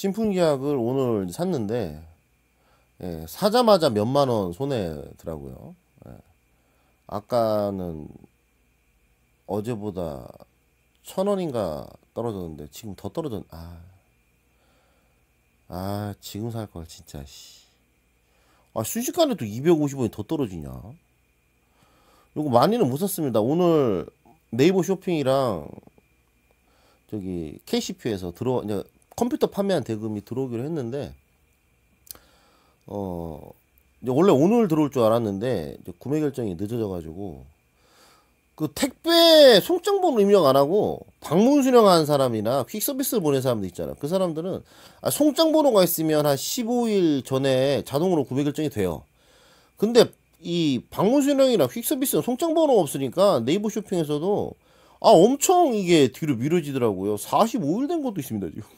신품계약을 오늘 샀는데 예, 사자마자 몇만 원 손해더라고요. 예. 아까는 어제보다 천 원인가 떨어졌는데 지금 더 떨어졌. 아, 아 지금 살걸 진짜. 씨. 아 순식간에 또 250원이 더 떨어지냐. 그리고 많이는 못 샀습니다. 오늘 네이버 쇼핑이랑 저기 KCP에서 들어 이제 컴퓨터 판매한 대금이 들어오기로 했는데 어 원래 오늘 들어올 줄 알았는데 구매 결정이 늦어져 가지고 그 택배 송장번호 입력 안 하고 방문 수령한 사람이나 퀵 서비스를 보낸 사람들 있잖아. 그 사람들은 아, 송장번호가 있으면 한 15일 전에 자동으로 구매 결정이 돼요. 근데 이 방문 수령이나 퀵 서비스는 송장번호 없으니까 네이버 쇼핑에서도 아 엄청 이게 뒤로 미뤄지더라고요. 45일 된 것도 있습니다 지금.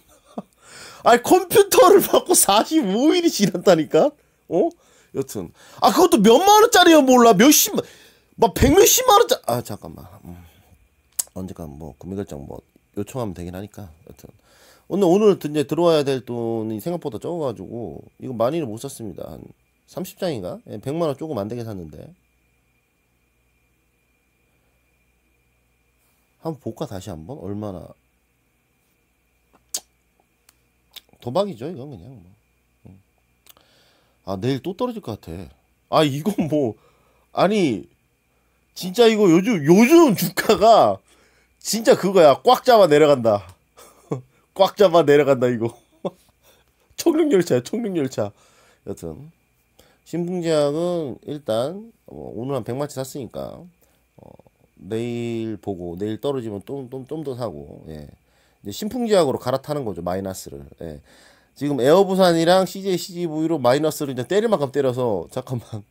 아니 컴퓨터를 받고 45일이 지났다니까. 어? 여튼 아 그것도 몇만 원짜리야 몰라 몇십 막백 몇십만 원짜아 잠깐만 음. 언제간뭐 구매결정 뭐 요청하면 되긴 하니까 여튼 오늘 오늘 이제 들어와야 될 돈이 생각보다 적어가지고 이거 많이는 못 샀습니다 한 30장인가 100만 예, 원 조금 안 되게 샀는데 한번 볼까 다시 한번 얼마나 도박이죠 이건 그냥 뭐. 아 내일 또 떨어질 것 같아 아 이거 뭐 아니 진짜 이거 요즘 요즘 주가가 진짜 그거야 꽉 잡아 내려간다 꽉 잡아 내려간다 이거 청룡열차야 청룡열차 여튼 신풍제약은 일단 어, 오늘 한 100만치 샀으니까 어, 내일 보고 내일 떨어지면 좀좀좀 더 사고 예. 이제 신풍지약으로 갈아타는 거죠 마이너스를. 예. 지금 에어부산이랑 CJ CGV로 마이너스를 이제 때릴 만큼 때려서 잠깐만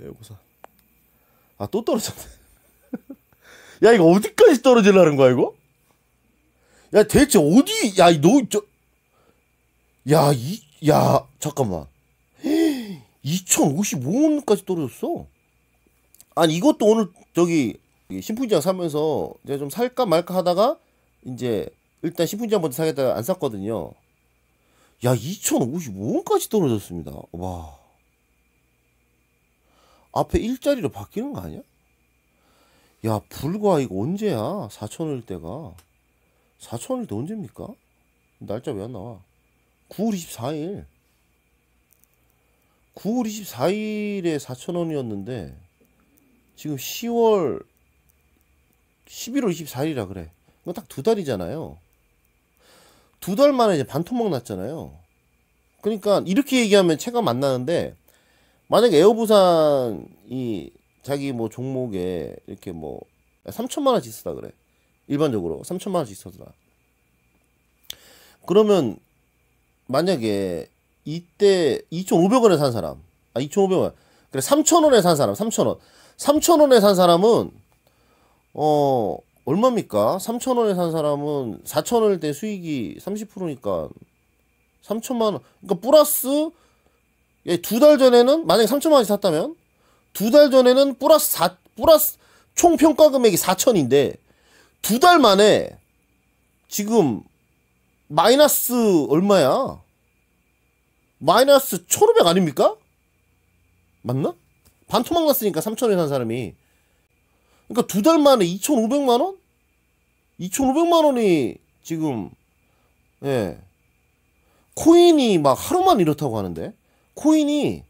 에어부산 아 또 떨어졌네. 야 이거 어디까지 떨어질라는 거야 이거? 야 대체 어디 야 너 저 야이야 야, 잠깐만 2055원까지 떨어졌어. 아니 이것도 오늘 저기 신풍장 사면서 이제 좀 살까 말까 하다가 이제 일단 10분 전부터 사겠다 안 샀거든요. 야, 2,055원까지 떨어졌습니다. 와. 앞에 일자리로 바뀌는 거 아니야? 야, 불과 이거 언제야? 4,000일 때가. 4,000일 때 언제입니까? 날짜 왜 안 나와? 9월 24일. 9월 24일에 4,000원이었는데, 지금 10월, 11월 24일이라 그래. 이건 뭐 딱두 달이잖아요. 두 달 만에 이제 반토막 났잖아요. 그러니까 이렇게 얘기하면 체감 안 나는데 만약에 에어부산이 자기 뭐 종목에 이렇게 뭐 3천만 원씩 쓰다 그래. 일반적으로 3천만 원씩 쓰더라. 그러면 만약에 이때 2,500원에 산 사람, 아 2,500원, 그래 3,000원에 산 사람, 3,000원, 3,000원에 산 사람은 어 얼마입니까? 3천원에 산 사람은 4천원일 때 수익이 30%니까 3천만원 그러니까 플러스 예, 두달 전에는 만약에 3천만원에 샀다면 두 달 전에는 플러스 4 플러스 총 평가 금액이 4천인데 두 달 만에 지금 마이너스 얼마야? 마이너스 1,500 아닙니까? 맞나? 반토막 났으니까 3천원에 산 사람이 그러니까 두 달 만에 2,500만 원? 2,500만 원이 지금 예. 코인이 막 하루만 이렇다고 하는데 코인이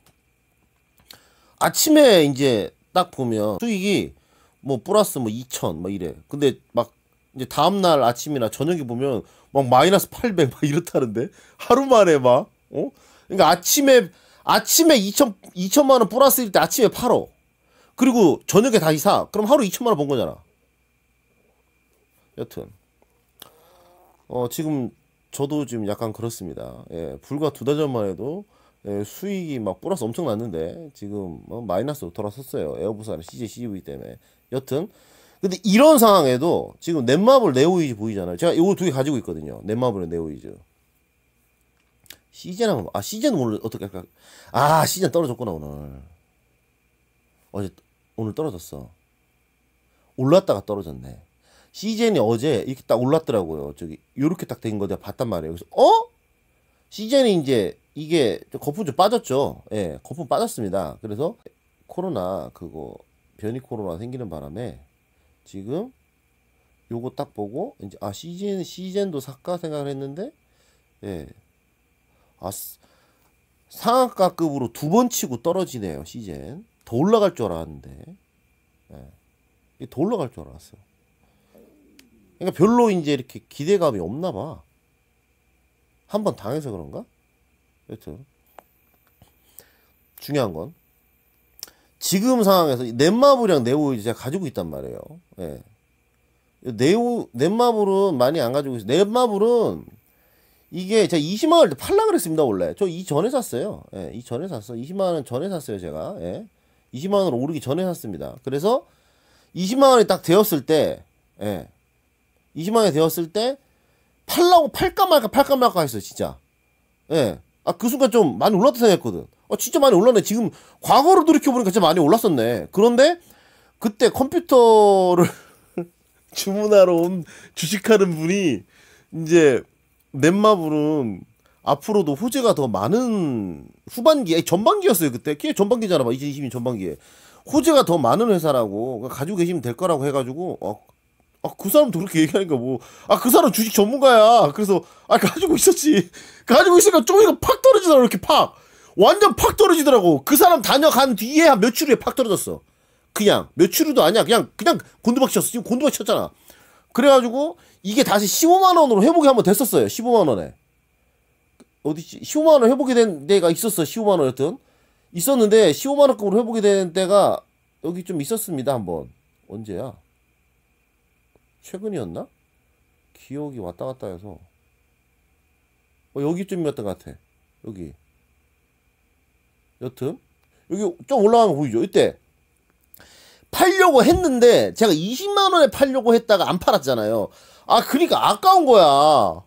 아침에 이제 딱 보면 수익이 뭐 플러스 뭐 2천 막 뭐 이래. 근데 막 이제 다음 날 아침이나 저녁에 보면 막 마이너스 800 막 이렇다는데 하루 만에 막 어? 그니까 아침에 아침에 2천 2천만 원 플러스일 때 아침에 팔어. 그리고 저녁에 다시 사. 그럼 하루 2천만 원번 거잖아. 여튼 어 지금 저도 지금 약간 그렇습니다. 예, 불과 두 달 전만 해도 예, 수익이 막 플러스 엄청 났는데 지금 어, 마이너스로 돌아섰어요. 에어부산 CJ c g v 때문에. 여튼 근데 이런 상황에도 지금 넷마블 네오이즈 보이잖아요. 제가 이거 두 개 가지고 있거든요. 넷마블 네오이즈. 시즌 은번아 시즌 오늘 어떻게 할까? 아 시즌 떨어졌구나 오늘. 어제 오늘 떨어졌어. 올랐다가 떨어졌네. 시젠이 어제 이렇게 딱 올랐더라고요. 저기 요렇게 딱 된 거 내가 봤단 말이에요. 그래서 어? 시젠이 이제 이게 거품 좀 빠졌죠. 예, 거품 빠졌습니다. 그래서 코로나 그거 변이 코로나 생기는 바람에 지금 요거 딱 보고 이제 아시젠시젠도사까 생각을 했는데 예. 아 상한가급으로 두 번 치고 떨어지네요, 시젠 더 올라갈 줄 알았는데 예. 더 올라갈 줄 알았어. 그러니까 별로 이제 이렇게 기대감이 없나 봐. 한번 당해서 그런가? 여튼 중요한 건 지금 상황에서 넷마블이랑 네오 이제 가지고 있단 말이에요. 예. 네오 넷마블은 많이 안 가지고 있어요. 넷마블은 이게 제가 20만 원때 팔라 그랬습니다 원래. 저이 전에 샀어요. 예, 이 전에 샀어. 20만 원 전에 샀어요 제가. 예. 20만 원으로 오르기 전에 샀습니다. 그래서 20만 원이 딱 되었을 때, 예. 20만 원이 되었을 때, 팔라고 팔까 말까 팔까 말까 했어요, 진짜. 예. 아, 그 순간 좀 많이 올랐다 생각했거든. 아, 진짜 많이 올랐네. 지금 과거를 돌이켜보니까 진짜 많이 올랐었네. 그런데, 그때 컴퓨터를 주문하러 온 주식하는 분이, 이제, 넷마블은 앞으로도 호재가 더 많은 후반기, 에 전반기였어요 그때 키 전반기잖아, 막2 0 2 0년 전반기에 호재가 더 많은 회사라고 가지고 계시면 될 거라고 해가지고 어, 아, 그 사람도 그렇게 얘기하니까 뭐, 아, 그 사람 주식 전문가야. 그래서, 아, 가지고 있었지. 가지고 있으니까 조이가팍 떨어지더라고, 이렇게 팍. 완전 팍 떨어지더라고. 그 사람 다녀간 뒤에 한 며칠 후에 팍 떨어졌어. 그냥. 며칠 후도 아니야. 그냥, 그냥 곤두박치 쳤어. 지금 곤두박치 쳤잖아. 그래가지고, 이게 다시 15만원으로 회복이 한번 됐었어요. 15만원에. 어디지 15만원 해보게 된 데가 있었어 15만원 여튼 있었는데 15만원급으로 해보게 된 데가 여기 좀 있었습니다 한번 언제야 최근이었나 기억이 왔다 갔다 해서 어, 여기쯤이었던 것 같아 여기 여튼 여기 좀 올라가면 보이죠 이때 팔려고 했는데 제가 20만원에 팔려고 했다가 안 팔았잖아요 아그니까 아까운 거야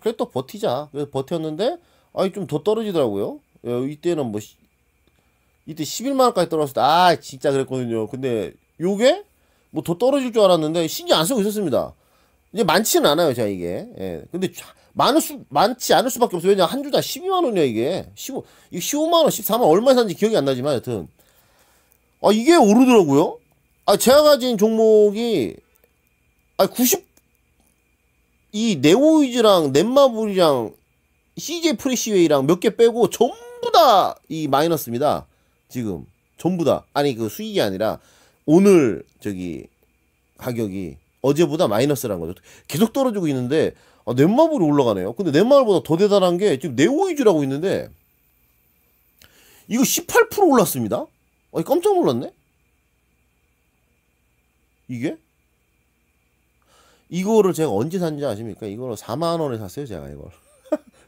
그래 또 버티자. 그래서 버텼는데 아니 좀더 떨어지더라고요. 예, 이때는 뭐 이때 11만 원까지 떨어졌을 때아 진짜 그랬거든요. 근데 요게 뭐 더 떨어질 줄 알았는데 신경 안 쓰고 있었습니다. 이제 많지는 않아요, 제가 이게. 예. 근데 많을 수 많지 않을 수밖에 없어요. 왜냐 한 주당 12만 원이야 이게. 15 이게 15만 원, 14만 원 얼마에 샀는지 기억이 안 나지만 여튼 아 이게 오르더라고요. 아 제가 가진 종목이 아90 이 네오이즈랑 넷마블이랑 CJ 프리시웨이랑 몇 개 빼고 전부 다 이 마이너스입니다. 지금 전부 다 아니 그 수익이 아니라 오늘 저기 가격이 어제보다 마이너스라는 거죠. 계속 떨어지고 있는데 아, 넷마블이 올라가네요. 근데 넷마블보다 더 대단한 게 지금 네오이즈라고 있는데 이거 18% 올랐습니다. 아니 깜짝 놀랐네. 이게 이거를 제가 언제 샀는지 아십니까? 이거를 4만 원에 샀어요, 제가 이걸.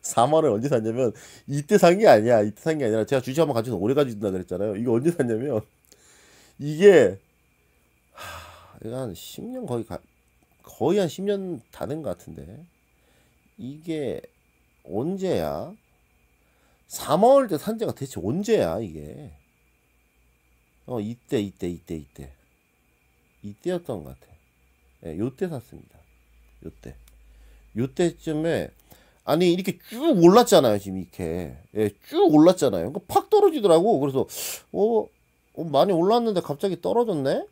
4만 원에 언제 샀냐면 이때 산 게 아니야. 이때 산 게 아니라 제가 주식 한번 가지고 오래 가지고 그랬잖아요. 이거 언제 샀냐면 이게 하, 이거 한 10년 거의 가, 거의 한 10년 다된것 같은데 이게 언제야? 3월 때 산지가 대체 언제야 이게? 어 이때 이때 이때 이때 이때였던 것 같아. 예, 요때 샀습니다. 요때. 요때쯤에 아니 이렇게 쭉 올랐잖아요 지금 이렇게 예, 쭉 올랐잖아요 그러니까 팍 떨어지더라고 그래서 어, 어 많이 올랐는데 갑자기 떨어졌네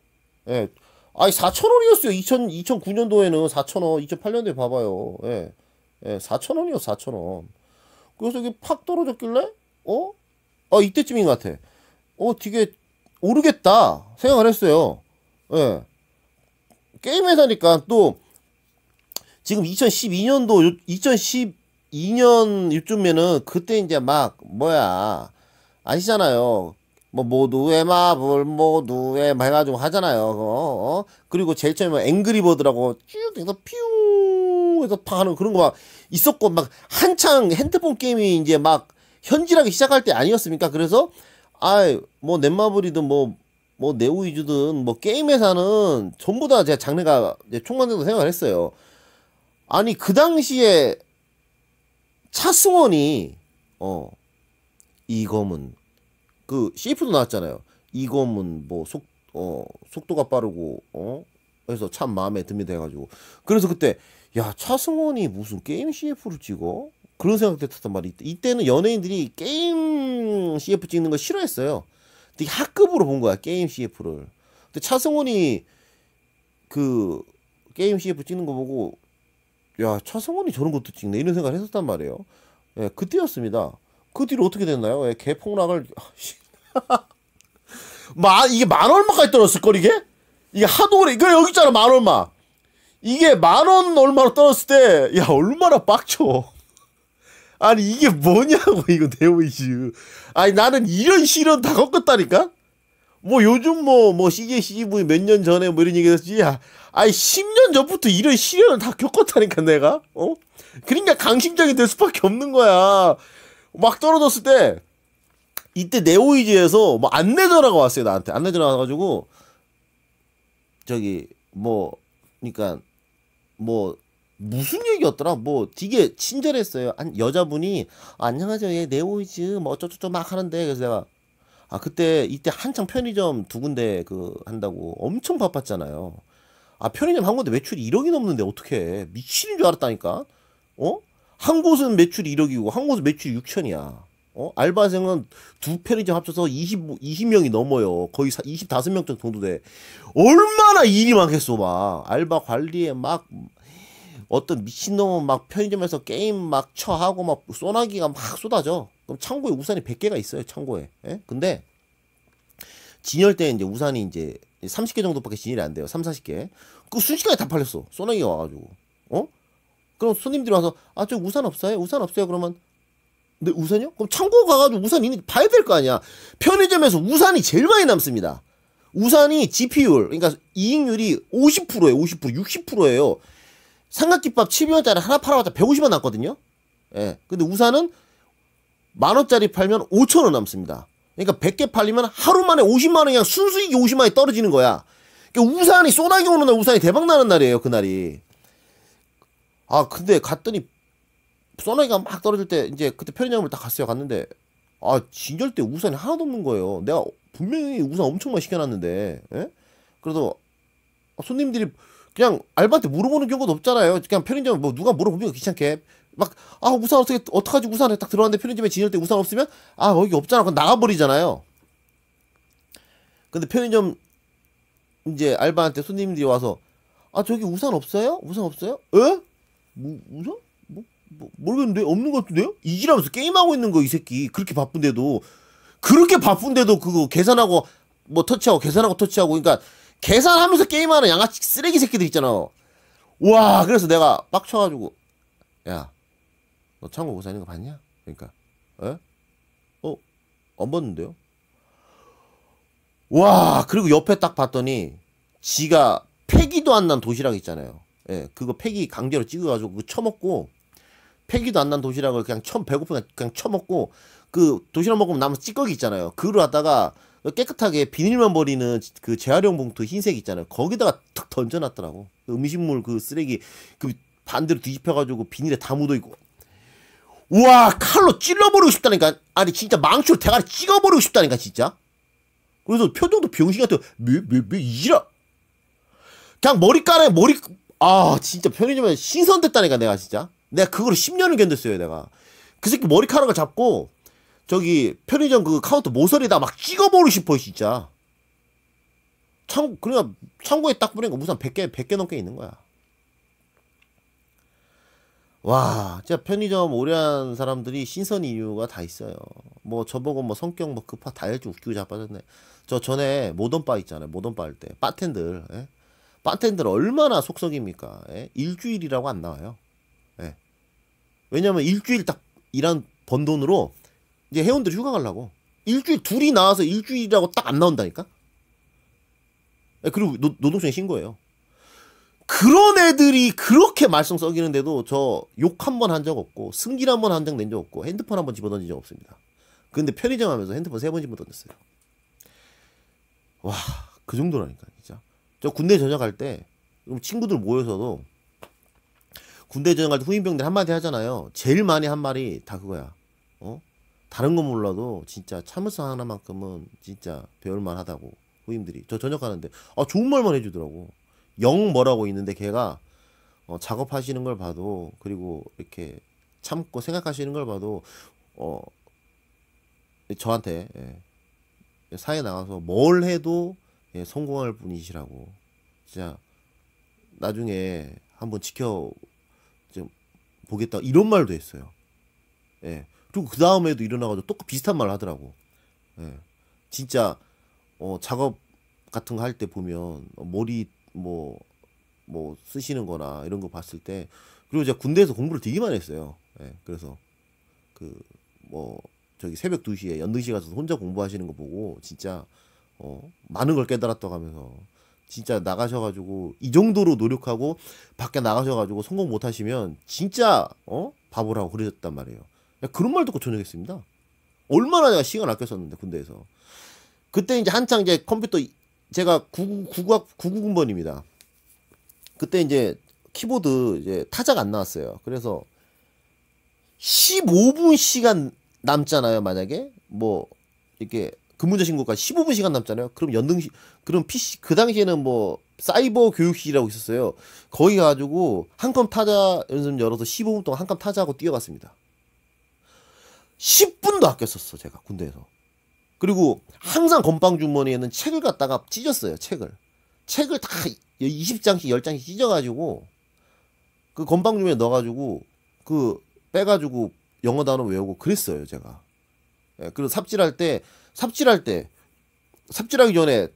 예. 아니 4천원이었어요 2000, 2009년도에는 4천원 2008년도에 봐봐요 예. 예, 4천원이요 4천원 그래서 이게 팍 떨어졌길래 어? 아 이때쯤인 것 같아 어 되게 오르겠다 생각을 했어요 예. 게임 회사니까 또 지금 2012년도 2012년 요쯤에는 그때 이제 막 뭐야 아시잖아요. 뭐 모두의 마블 모두의 막 해가지고 하잖아요. 어, 어? 그리고 제일 처음에 앵그리버드라고 쭉 해서 퓨 해서 파는 그런 거 막 있었고 막 한창 핸드폰 게임이 이제 막 현질하기 시작할 때 아니었습니까? 그래서 아이 뭐 넷마블이든 뭐뭐 네오 이주든뭐 게임 회사는 전부 다 제가 장래가 총관대도 생각을 했어요. 아니 그 당시에 차승원이 어 이검은 그 CF도 나왔잖아요. 이검은 뭐속 어 속도가 빠르고 어 그래서 참 마음에 듭니다 해가지고 그래서 그때 야 차승원이 무슨 게임 CF를 찍어 그런 생각 됐었단 말이 이때는 연예인들이 게임 CF 찍는 거 싫어했어요. 되게 학급으로 본 거야 게임 CF를. 근데 차승원이 그 게임 CF 찍는 거 보고 야 차승원이 저런 것도 찍네 이런 생각을 했었단 말이에요. 예, 그때였습니다. 그 뒤로 어떻게 됐나요? 예, 개폭락을 아, 마 이게 만 얼마까지 떨어졌을 걸 이게 이게 하도 오래 이거 여기 있잖아 만 얼마 이게 만 원 얼마로 떨어졌을 때야 얼마나 빡쳐. 아니 이게 뭐냐고 이거 네오이슈 아니 나는 이런 시련 다 겪었다니까 뭐 요즘 뭐뭐 CJ CGV 몇 년 전에 뭐 이런 얘기 했지 야 아니 10년 전부터 이런 시련을 다 겪었다니까 내가 어 그러니까 강심장이 될 수밖에 없는 거야 막 떨어졌을 때 이때 네오이즈에서 뭐 안내 전화가 왔어요 나한테 안내 전화 와가지고 저기 뭐 그러니까 뭐 무슨 얘기였더라? 뭐 되게 친절했어요. 한 여자분이 안녕하세요. 예, 네오이즈 뭐 어쩌고저쩌고 막 하는데 그래서 내가 아 그때 이때 한창 편의점 두 군데 그 한다고 엄청 바빴잖아요. 아 편의점 한 군데 매출이 1억이 넘는데 어떻게 미친인 줄 알았다니까. 어? 한 곳은 매출이 1억이고 한 곳은 매출이 6천이야. 어? 알바생은 두 편의점 합쳐서 20, 20명이 넘어요. 거의 25명 정도 돼. 얼마나 일이 많겠어, 막. 알바 관리에 막, 어떤 미친놈은 막 편의점에서 게임 막 쳐하고 막 소나기가 막 쏟아져. 그럼 창고에 우산이 100개가 있어요, 창고에. 예? 근데 진열 때 이제 우산이 이제 30개 정도밖에 진열이 안 돼요. 3, 40개. 그 순식간에 다 팔렸어. 소나기가 와가지고. 어? 그럼 손님들이 와서 아저 우산 없어요? 우산 없어요? 그러면 네 우산이요? 그럼 창고 가가지고 우산 있는지 봐야 될 거 아니야. 편의점에서 우산이 제일 많이 남습니다. 우산이 GP율, 그러니까 이익률이 50%예요. 50% 60%예요. 삼각김밥 1 0원짜리 하나 팔아봤자 150원 남거든요. 예. 근데 우산은 만원짜리 팔면 5천원 남습니다. 그러니까 100개 팔리면 하루 만에 50만원 그냥 순수익이 50만원이 떨어지는 거야. 그러니까 우산이 쏘나기 오는 날 우산이 대박나는 날이에요. 그날이. 아 근데 갔더니 쏘나기가막 떨어질 때 이제 그때 편의점을 딱 갔어요. 갔는데 아진절때 우산이 하나도 없는 거예요. 내가 분명히 우산 엄청 많이 시켜놨는데 예? 그래서 아, 손님들이 그냥 알바한테 물어보는 경우도 없잖아요. 그냥 편의점 뭐 누가 물어보면 귀찮게 막 아 우산 어떻게 어떡하지 우산에 딱 들어왔는데 편의점에 지낼 때 우산 없으면 아 여기 없잖아. 그럼 나가버리잖아요. 근데 편의점 이제 알바한테 손님들이 와서 아 저기 우산 없어요? 우산 없어요? 에? 뭐, 우산? 뭐, 뭐 모르겠는데 없는 것 같은데요? 이지라면서 게임하고 있는 거 이 새끼 그렇게 바쁜데도 그렇게 바쁜데도 그거 계산하고 뭐 터치하고 계산하고 터치하고 그러니까 계산하면서 게임하는 양아치 쓰레기 새끼들 있잖아. 와, 그래서 내가 빡쳐가지고, 야, 너 창고 고사하는 거 봤냐? 그러니까, 에? 어? 안 봤는데요? 와, 그리고 옆에 딱 봤더니, 지가 폐기도 안 난 도시락 있잖아요. 예, 그거 폐기 강제로 찍어가지고 그쳐먹고 폐기도 안 난 도시락을 그냥 처음 배고프면 그냥 쳐먹고그 도시락 먹으면 남은 찌꺼기 있잖아요. 그걸 갖다가 깨끗하게 비닐만 버리는 그 재활용 봉투 흰색 있잖아요. 거기다가 툭 던져놨더라고. 그 음식물 그 쓰레기 그 반대로 뒤집혀가지고 비닐에 다 묻어있고. 우와 칼로 찔러버리고 싶다니까. 아니 진짜 망치로 대가리 찍어버리고 싶다니까 진짜. 그래서 표정도 병신 같아. 왜왜왜 이라? 그냥 머리카락에 머리 아 진짜 편의점에 신선됐다니까 내가 진짜. 내가 그걸 10년을 견뎠어요 내가. 그 새끼 머리카락을 잡고 저기 편의점 그 카운터 모서리다 막 찍어버리고 싶어 진짜 창 그러니까 창고에 딱 뿌린 거 무슨 100개 100개 넘게 있는 거야 와 진짜 편의점 오래한 사람들이 신선 이유가 다 있어요 뭐 저보고 뭐 성격 뭐 급하 다 해주 웃기고 자빠졌네 저 전에 모던바 있잖아요 모던바 할때 바텐들 예? 바텐들 얼마나 속성입니까 예? 일주일이라고 안 나와요 예. 왜냐면 일주일 딱 일한 번 돈으로 이제 회원들 휴가 가려고 일주일 둘이 나와서 일주일이라고 딱 안 나온다니까 예, 그리고 노, 노동청에 신고해요 그런 애들이 그렇게 말썽 썩이는데도 저 욕 한 번 한 적 없고 승질 한번 한 적 낸 적 없고 핸드폰 한 번 집어던진 적 없습니다 근데 편의점 하면서 핸드폰 세 번 집어던졌어요 와 그 정도라니까 진짜 저 군대 전역할 때 친구들 모여서도 군대 전역할 때 후임병들 한마디 하잖아요 제일 많이 한 말이 다 그거야 어? 다른 건 몰라도 진짜 참을성 하나만큼은 진짜 배울만 하다고 후임들이 저 저녁 가는데 아 좋은 말만 해주더라고 영 뭐라고 있는데 걔가 어, 작업하시는 걸 봐도 그리고 이렇게 참고 생각하시는 걸 봐도 어 저한테 예, 사회 나가서 뭘 해도 예, 성공할 분이시라고 진짜 나중에 한번 지켜 좀 보겠다 이런 말도 했어요. 예. 그리고 그 다음에도 일어나가지고 또 비슷한 말을 하더라고. 예. 진짜 어, 작업 같은 거 할 때 보면 어, 머리 뭐뭐 뭐, 뭐 쓰시는거나 이런 거 봤을 때 그리고 제가 군대에서 공부를 되게 많이 했어요. 예. 그래서 그 뭐 저기 새벽 2시에 연등시 가서 혼자 공부하시는 거 보고 진짜 어, 많은 걸 깨달았다고 하면서 진짜 나가셔가지고 이 정도로 노력하고 밖에 나가셔가지고 성공 못하시면 진짜 어 바보라고 그러셨단 말이에요. 그런 말 듣고 전역 했습니다. 얼마나 내가 시간 아꼈었는데 군대에서. 그때 이제 한창 이제 컴퓨터 제가 9999 9군번입니다 그때 이제 키보드 이제 타자가 안 나왔어요. 그래서 15분 시간 남잖아요. 만약에 뭐 이렇게 근무자 신고까지 15분 시간 남잖아요. 그럼 연등 시 그럼 PC 그 당시에는 뭐 사이버 교육실이라고 있었어요. 거기 가 가지고 한컴 타자 연습 열어서 15분 동안 한컴 타자하고 뛰어갔습니다. 10분도 아껴 썼어, 제가 군대에서. 그리고 항상 건빵 주머니에는 책을 갖다가 찢었어요, 책을. 책을 다 20장씩, 10장씩 찢어가지고 그 건빵 주머니에 넣어가지고 그 빼가지고 영어 단어 외우고 그랬어요, 제가. 예, 그리고 삽질할 때, 삽질할 때, 삽질하기 전에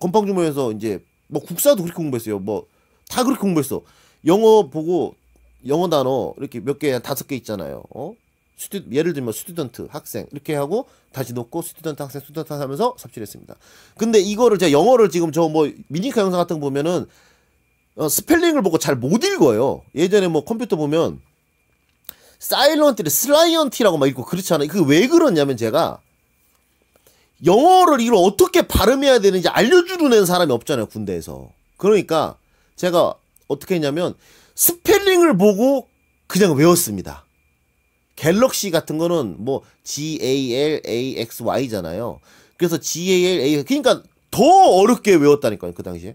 건빵 주머니에서 이제 뭐 국사도 그렇게 공부했어요. 뭐 다 그렇게 공부했어. 영어 보고 영어 단어 이렇게 몇 개, 다섯 개 있잖아요. 어? 스튜, 예를 들면 스튜던트 학생 이렇게 하고 다시 놓고 스튜던트 학생 스튜던트 하면서 삽질 했습니다. 근데 이거를 제가 영어를 지금 저 뭐 미니카 영상 같은 거 보면은 어, 스펠링을 보고 잘 못 읽어요. 예전에 뭐 컴퓨터 보면 사일런티를 슬라이언티라고 막 읽고 그렇지않아요그왜 그러냐면 제가 영어를 이걸 어떻게 발음해야 되는지 알려주는 사람이 없잖아요 군대에서. 그러니까 제가 어떻게 했냐면 스펠링을 보고 그냥 외웠습니다. 갤럭시 같은 거는 뭐 GALAXY잖아요. 그래서 GALA 그러니까 더 어렵게 외웠다니까요. 그 당시에.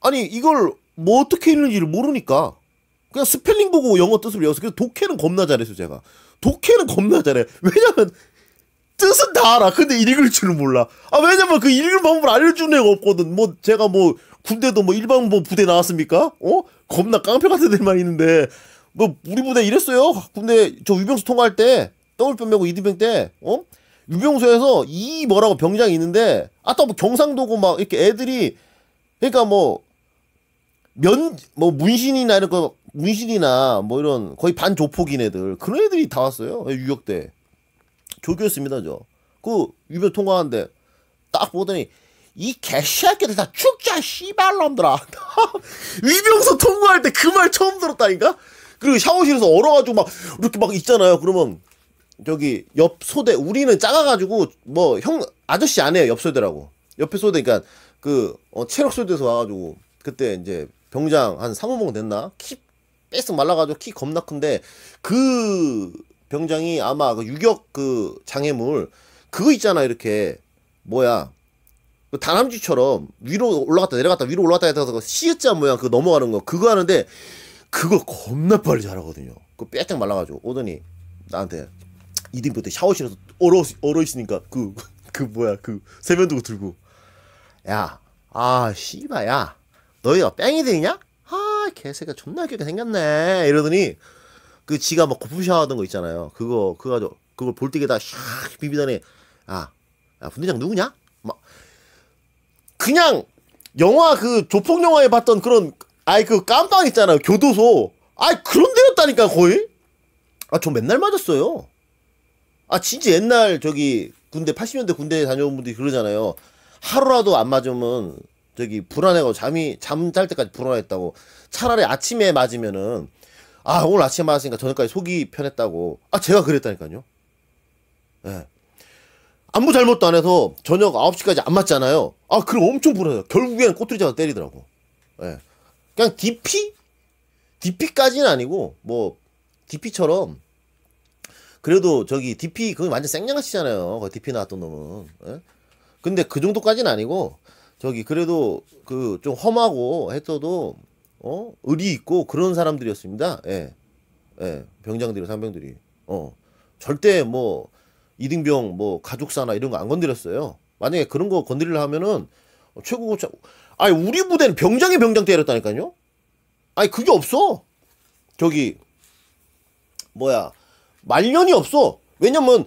아니 이걸 뭐 어떻게 읽는지를 모르니까 그냥 스펠링 보고 영어 뜻을 외웠어. 그래서 독해는 겁나 잘했어 제가. 독해는 겁나 잘해. 왜냐면 뜻은 다 알아. 근데 읽을 줄은 몰라. 아 왜냐면 그 읽을 방법을 알려준 애가 없거든. 뭐 제가 뭐 군대도 뭐 일반 뭐 부대 나왔습니까? 어? 겁나 깡패 같은 애들만 있는데 뭐 우리 부대 이랬어요. 근데 저 유병수 통과할 때 떠울병 메고 이등병 때 어? 유병수에서 이 뭐라고 병장이 있는데 아까 뭐 경상도고 막 이렇게 애들이 그러니까 뭐면뭐 뭐 문신이나 이런 거 문신이나 뭐 이런 거의 반조폭인 애들 그런 애들이 다 왔어요 유격대 조교였습니다 저그 유병 통과하는데 딱 보더니 이 개새끼들 다 죽자 씨발놈들아 위병소 통과할 때 그 말 처음 들었다니까 그리고 샤워실에서 얼어가지고 막 이렇게 막 있잖아요. 그러면 저기 옆 소대 우리는 작아가지고 뭐 형 아저씨 안 해요 옆 소대라고 옆에 소대 그러니까 그 어, 체력 소대에서 와가지고 그때 이제 병장 한 3호봉 됐나 키 빼쓱 말라가지고 키 겁나 큰데 그 병장이 아마 그 유격 그 장애물 그거 있잖아 이렇게 뭐야 그 다람쥐처럼 위로 올라갔다 내려갔다 위로 올라갔다 내려갔다 그 시읒자 모양 그 넘어가는 거 그거 하는데 그거 겁나 빨리 자라거든요그 빼짝 말라가지고 오더니 나한테 이등부터 샤워실에서 얼어 얼어 있으니까 그그 그 뭐야 그 세면도구 들고 야아 씨바야 너희가 뺑이들이냐? 아 개새가 존나 귀엽게 생겼네 이러더니 그 지가 막 거품 샤워하던 거 있잖아요. 그거 그거 가지고 그걸 볼때기다 샥 비비더니 아, 아 분대장 누구냐? 막 그냥 영화 그 조폭 영화에 봤던 그런 아이 그 깜빵 있잖아요 교도소 아이 그런 데였다니까 거의 아 저 맨날 맞았어요 아 진짜 옛날 저기 군대 80년대 군대 다녀온 분들이 그러잖아요 하루라도 안 맞으면 저기 불안해가지고 잠이 잠잘 때까지 불안했다고 차라리 아침에 맞으면은 아 오늘 아침에 맞았으니까 저녁까지 속이 편했다고 아 제가 그랬다니까요 예 네. 아무 잘못도 안 해서 저녁 9시까지 안 맞잖아요 아 그럼 엄청 불안해요 결국엔 꼬투리자가 때리더라고 예 네. 그냥 DP? DP까지는 아니고 뭐 DP처럼 그래도 저기 DP 그건 완전 생냥아치잖아요그 DP 나왔던 놈은. 에? 예? 근데 그 정도까지는 아니고 저기 그래도 그 좀 험하고 했어도 어 의리 있고 그런 사람들이었습니다. 예. 예. 병장들이 상병들이. 어. 절대 뭐 이등병 뭐 가족사나 이런 거 안 건드렸어요. 만약에 그런 거 건드리려 하면은 어, 최고고장 아니 우리 부대는 병장에 병장 때렸다니까요. 아니 그게 없어. 저기 뭐야 말년이 없어. 왜냐면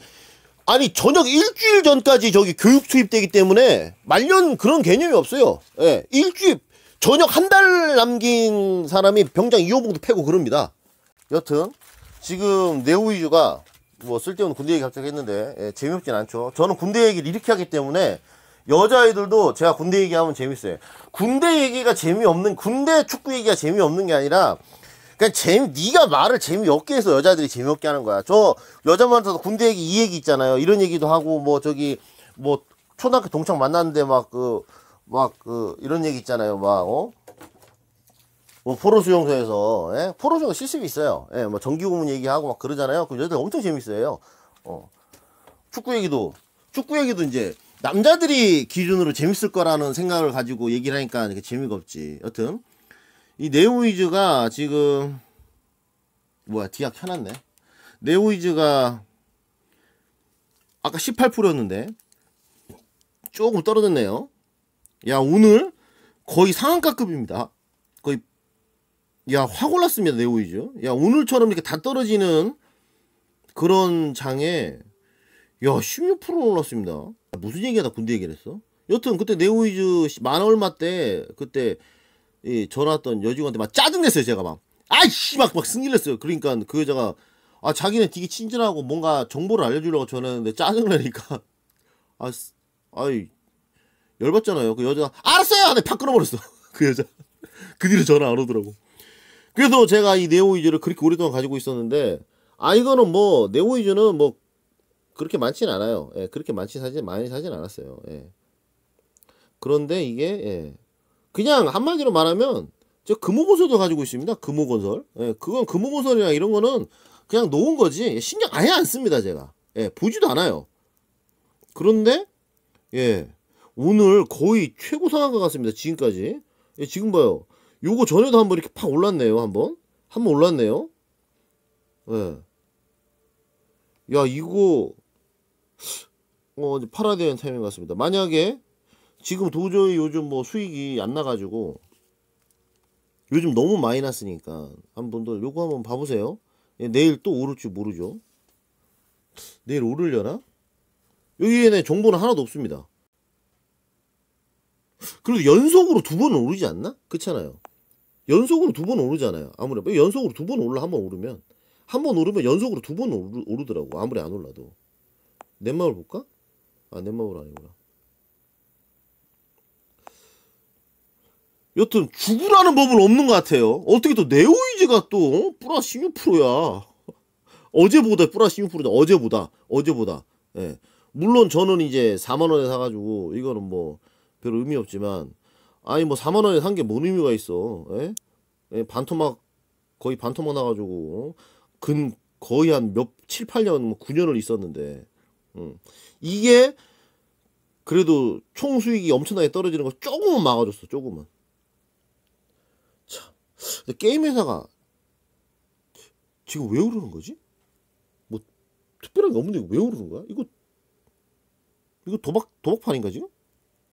아니 저녁 일주일 전까지 저기 교육 투입되기 때문에 말년 그런 개념이 없어요. 예, 일주일 저녁 한 달 남긴 사람이 병장 2호봉도 패고 그럽니다. 여튼 지금 네오이유가 뭐 쓸데없는 군대 얘기 갑자기 했는데 예, 재미없진 않죠. 저는 군대 얘기를 이렇게 하기 때문에 여자아이들도 제가 군대 얘기하면 재밌어요. 군대 얘기가 재미없는, 군대 축구 얘기가 재미없는 게 아니라, 그냥 재미, 네가 말을 재미없게 해서 여자들이 재미없게 하는 거야. 저 여자 만나서 군대 얘기, 이 얘기 있잖아요. 이런 얘기도 하고, 뭐 저기, 뭐 초등학교 동창 만났는데 막 그, 막 그, 이런 얘기 있잖아요. 막, 어? 뭐 포로 수용소에서 예? 포로 수용소 실습이 있어요. 예, 뭐 정기고문 얘기하고 막 그러잖아요. 그 여자들 엄청 재밌어요. 어. 축구 얘기도 축구 얘기도 이제 남자들이 기준으로 재밌을 거라는 생각을 가지고 얘기를 하니까 이렇게 재미가 없지. 여튼 이 네오이즈가 지금 뭐야 디악 켜놨네. 네오이즈가 아까 18%였는데 조금 떨어졌네요. 야 오늘 거의 상한가급입니다. 거의 야확 올랐습니다 네오이즈. 야 오늘처럼 이렇게 다 떨어지는 그런 장에 야16% 올랐습니다. 무슨 얘기하다 군대 얘기를 했어? 여튼 그때 네오이즈 만 얼마 때 그때 이 전화 왔던 여직원한테 막 짜증냈어요 제가 막 아이씨 막 막 승질냈어요 그러니까 그 여자가 아 자기는 되게 친절하고 뭔가 정보를 알려주려고 전화했는데 짜증나니까 아 아이 열받잖아요 그 여자가 알았어요 하네 팍 끊어버렸어 그 여자 그 뒤로 전화 안 오더라고 그래서 제가 이 네오이즈를 그렇게 오랫동안 가지고 있었는데 아 이거는 뭐 네오이즈는 뭐 그렇게 많진 않아요. 예, 그렇게 많지 사진 많이 사진 않았어요. 예. 그런데 이게 예. 그냥 한마디로 말하면 저 금호건설도 가지고 있습니다. 금호건설. 예, 그건 금호건설이나 이런 거는 그냥 놓은 거지 예, 신경 아예 안 씁니다 제가. 예, 보지도 않아요. 그런데 예 오늘 거의 최고 상한가 같습니다 지금까지. 예, 지금 봐요. 요거 전에도 한번 이렇게 팍 올랐네요 한번 한번 올랐네요. 예. 야 이거 어, 팔아야 되는 타이밍 같습니다. 만약에 지금 도저히 요즘 뭐 수익이 안 나가지고 요즘 너무 마이너스니까 한 분들 요거 한번 봐보세요. 예, 내일 또 오를지 모르죠. 내일 오르려나? 여기에는 정보는 하나도 없습니다. 그리고 연속으로 두 번 오르지 않나? 그렇잖아요. 연속으로 두 번 오르잖아요. 아무래도 연속으로 두 번 올라 한 번 오르면 한 번 오르면 연속으로 두 번 오르더라고. 아무리 안 올라도. 넷마블 볼까? 아 넷마블 아니구나 여튼 죽으라는 법은 없는 것 같아요 어떻게 또 네오이즈가 또 어? 플러스 16%야 어제보다 플러스 16%다 어제보다 어제보다 예. 물론 저는 이제 4만원에 사가지고 이거는 뭐별 의미 없지만 아니 뭐 4만원에 산 게 뭔 의미가 있어 예? 예, 반토막 거의 반토막 나가지고 어? 근 거의 한 몇 7, 8년 뭐 9년을 있었는데 음. 이게 그래도 총 수익이 엄청나게 떨어지는 거 조금은 막아줬어, 조금은. 참. 게임 회사가 지금 왜 오르는 거지? 뭐 특별한 게 없는데 왜 오르는 거야? 이거 이거 도박 도박판인가 지금?